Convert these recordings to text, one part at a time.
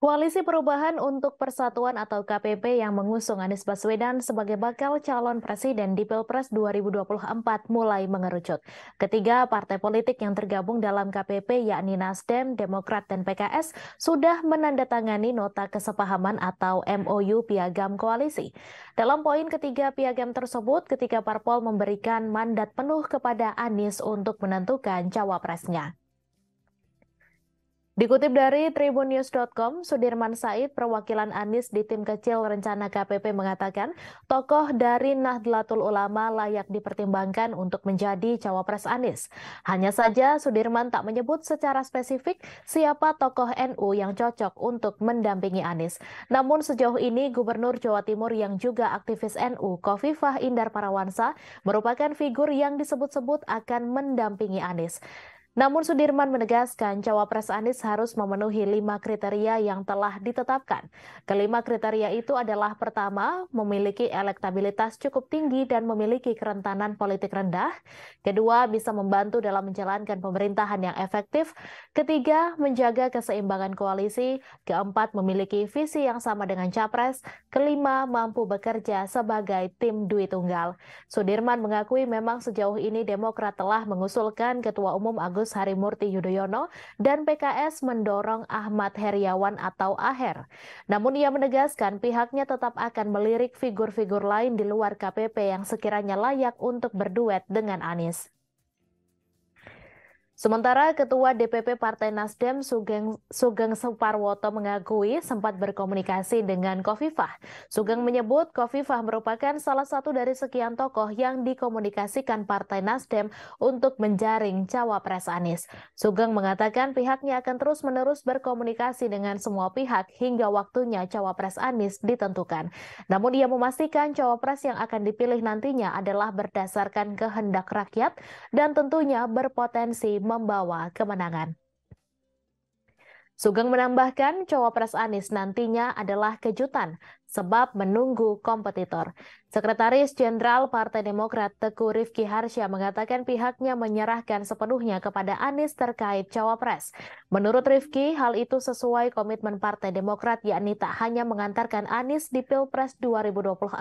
Koalisi Perubahan untuk Persatuan atau KPP yang mengusung Anies Baswedan sebagai bakal calon presiden di Pilpres 2024 mulai mengerucut. Ketiga partai politik yang tergabung dalam KPP yakni Nasdem, Demokrat, dan PKS sudah menandatangani nota kesepahaman atau MOU piagam koalisi. Dalam poin ketiga piagam tersebut, ketiga parpol memberikan mandat penuh kepada Anies untuk menentukan cawapresnya. Dikutip dari tribunnews.com, Sudirman Said, perwakilan Anies di tim kecil rencana KPP mengatakan, tokoh dari Nahdlatul Ulama layak dipertimbangkan untuk menjadi cawapres Anies. Hanya saja Sudirman tak menyebut secara spesifik siapa tokoh NU yang cocok untuk mendampingi Anies. Namun sejauh ini Gubernur Jawa Timur yang juga aktivis NU, Kofifah Indar Parawansa, merupakan figur yang disebut-sebut akan mendampingi Anies. Namun Sudirman menegaskan cawapres Anies harus memenuhi lima kriteria yang telah ditetapkan. Kelima kriteria itu adalah pertama, memiliki elektabilitas cukup tinggi dan memiliki kerentanan politik rendah. Kedua, bisa membantu dalam menjalankan pemerintahan yang efektif. Ketiga, menjaga keseimbangan koalisi. Keempat, memiliki visi yang sama dengan capres. Kelima, mampu bekerja sebagai tim duit tunggal. Sudirman mengakui memang sejauh ini Demokrat telah mengusulkan Ketua Umum Agus Agus Harimurti Yudhoyono dan PKS mendorong Ahmad Heriawan atau Aher. Namun ia menegaskan pihaknya tetap akan melirik figur-figur lain di luar KPP yang sekiranya layak untuk berduet dengan Anies. Sementara Ketua DPP Partai Nasdem Sugeng, Sugeng Suparwoto mengakui sempat berkomunikasi dengan Kofifah. Sugeng menyebut Kofifah merupakan salah satu dari sekian tokoh yang dikomunikasikan Partai Nasdem untuk menjaring cawapres Anies. Sugeng mengatakan pihaknya akan terus-menerus berkomunikasi dengan semua pihak hingga waktunya cawapres Anies ditentukan. Namun ia memastikan cawapres yang akan dipilih nantinya adalah berdasarkan kehendak rakyat dan tentunya berpotensi membawa kemenangan. Sugeng menambahkan, cawapres Anies nantinya adalah kejutan sebab menunggu kompetitor. Sekretaris Jenderal Partai Demokrat Teguh Rifki Harsya mengatakan pihaknya menyerahkan sepenuhnya kepada Anies terkait cawapres. Menurut Rifki, hal itu sesuai komitmen Partai Demokrat yakni tak hanya mengantarkan Anies di Pilpres 2024,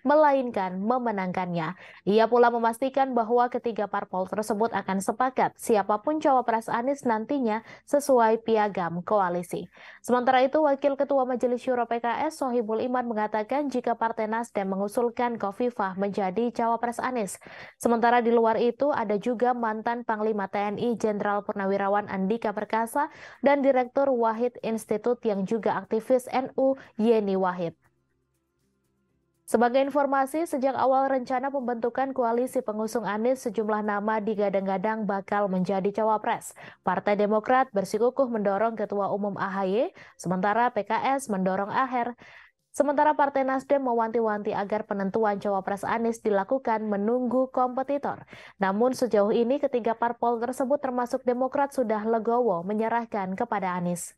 melainkan memenangkannya. Ia pula memastikan bahwa ketiga parpol tersebut akan sepakat siapapun cawapres Anies nantinya sesuai piagam koalisi. Sementara itu, Wakil Ketua Majelis Syuro PKS Sohibul Iman mengatakan jika Partai Nasdem mengusulkan Kofifah menjadi cawapres Anies. Sementara di luar itu ada juga mantan Panglima TNI Jenderal Purnawirawan Andika Perkasa dan Direktur Wahid Institut yang juga aktivis NU Yeni Wahid. Sebagai informasi, sejak awal rencana pembentukan koalisi pengusung Anies, sejumlah nama digadang-gadang bakal menjadi cawapres. Partai Demokrat bersikukuh mendorong Ketua Umum AHY, sementara PKS mendorong Aher. Sementara Partai Nasdem mewanti-wanti agar penentuan cawapres Anies dilakukan menunggu kompetitor. Namun sejauh ini ketiga parpol tersebut termasuk Demokrat sudah legowo menyerahkan kepada Anies.